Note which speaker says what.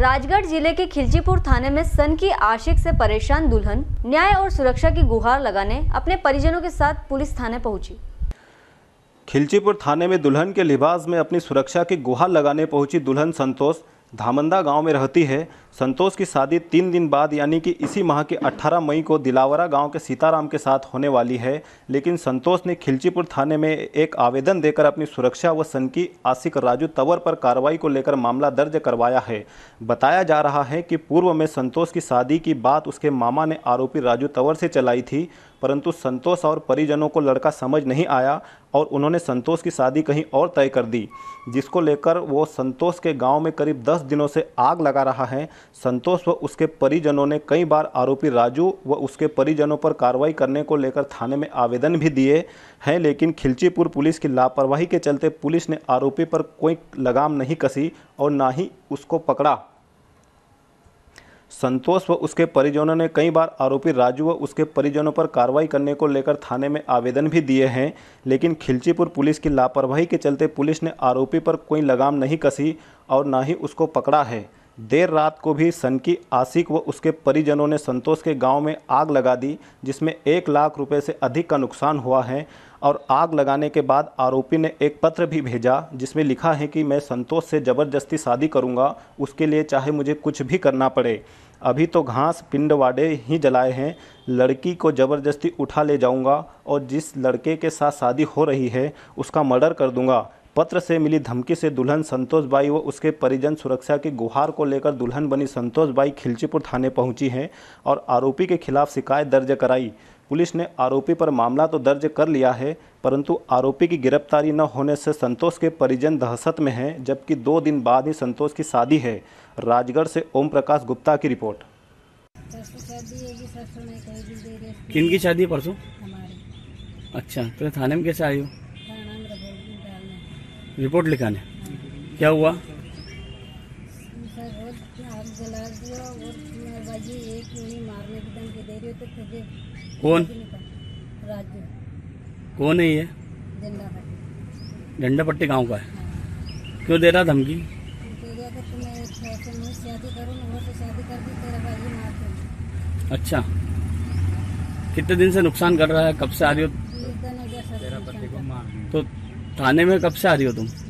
Speaker 1: राजगढ़ जिले के खिलचीपुर थाने में सन की आशिक से परेशान दुल्हन न्याय और सुरक्षा की गुहार लगाने अपने परिजनों के साथ पुलिस थाने पहुंची
Speaker 2: खिलचीपुर थाने में दुल्हन के लिबास में अपनी सुरक्षा की गुहार लगाने पहुंची दुल्हन संतोष धामंदा गांव में रहती है संतोष की शादी तीन दिन बाद यानी कि इसी माह के 18 मई को दिलावरा गांव के सीताराम के साथ होने वाली है लेकिन संतोष ने खिलचीपुर थाने में एक आवेदन देकर अपनी सुरक्षा व सन की आशिक राजू तंवर पर कार्रवाई को लेकर मामला दर्ज करवाया है बताया जा रहा है कि पूर्व में संतोष की शादी की बात उसके मामा ने आरोपी राजू तंवर से चलाई थी परंतु संतोष और परिजनों को लड़का समझ नहीं आया और उन्होंने संतोष की शादी कहीं और तय कर दी जिसको लेकर वो संतोष के गांव में करीब दस दिनों से आग लगा रहा है संतोष व उसके परिजनों ने कई बार आरोपी राजू व उसके परिजनों पर कार्रवाई करने को लेकर थाने में आवेदन भी दिए हैं लेकिन खिलचीपुर पुलिस की लापरवाही के चलते पुलिस ने आरोपी पर कोई लगाम नहीं कसी और ना ही उसको पकड़ा संतोष व उसके परिजनों ने कई बार आरोपी राजू व उसके परिजनों पर कार्रवाई करने को लेकर थाने में आवेदन भी दिए हैं लेकिन खिलचीपुर पुलिस की लापरवाही के चलते पुलिस ने आरोपी पर कोई लगाम नहीं कसी और ना ही उसको पकड़ा है देर रात को भी सनकी आशिक व उसके परिजनों ने संतोष के गांव में आग लगा दी जिसमें एक लाख रुपए से अधिक का नुकसान हुआ है और आग लगाने के बाद आरोपी ने एक पत्र भी भेजा जिसमें लिखा है कि मैं संतोष से ज़बरदस्ती शादी करूंगा उसके लिए चाहे मुझे कुछ भी करना पड़े अभी तो घास पिंडवाड़े ही जलाए हैं लड़की को ज़बरदस्ती उठा ले जाऊंगा और जिस लड़के के साथ शादी हो रही है उसका मर्डर कर दूंगा पत्र से मिली धमकी से दुल्हन संतोष बाई व उसके परिजन सुरक्षा की गुहार को लेकर दुल्हन बनी संतोष बाई खिलचीपुर थाने पहुंची हैं और आरोपी के खिलाफ शिकायत दर्ज कराई पुलिस ने आरोपी पर मामला तो दर्ज कर लिया है परंतु आरोपी की गिरफ्तारी न होने से संतोष के परिजन दहशत में हैं जबकि दो दिन बाद ही संतोष की शादी है राजगढ़ से ओम प्रकाश गुप्ता की रिपोर्ट किन की शादी है परसों अच्छा तो थाने में कैसे आई हो
Speaker 1: रिपोर्ट लिखाने क्या हुआ था और आग जला दिया और मैं बाजी एक उन्हें मारने की धमकी दे रही हो तो तुझे कौन राजू कौन है ये झंडा पट्टी झंडा पट्टी गाँव का है क्यों दे रहा धमकी तो अच्छा कितने दिन से नुकसान कर रहा है कब से आ रही हो तो थाने में कब से आ रही हो तुम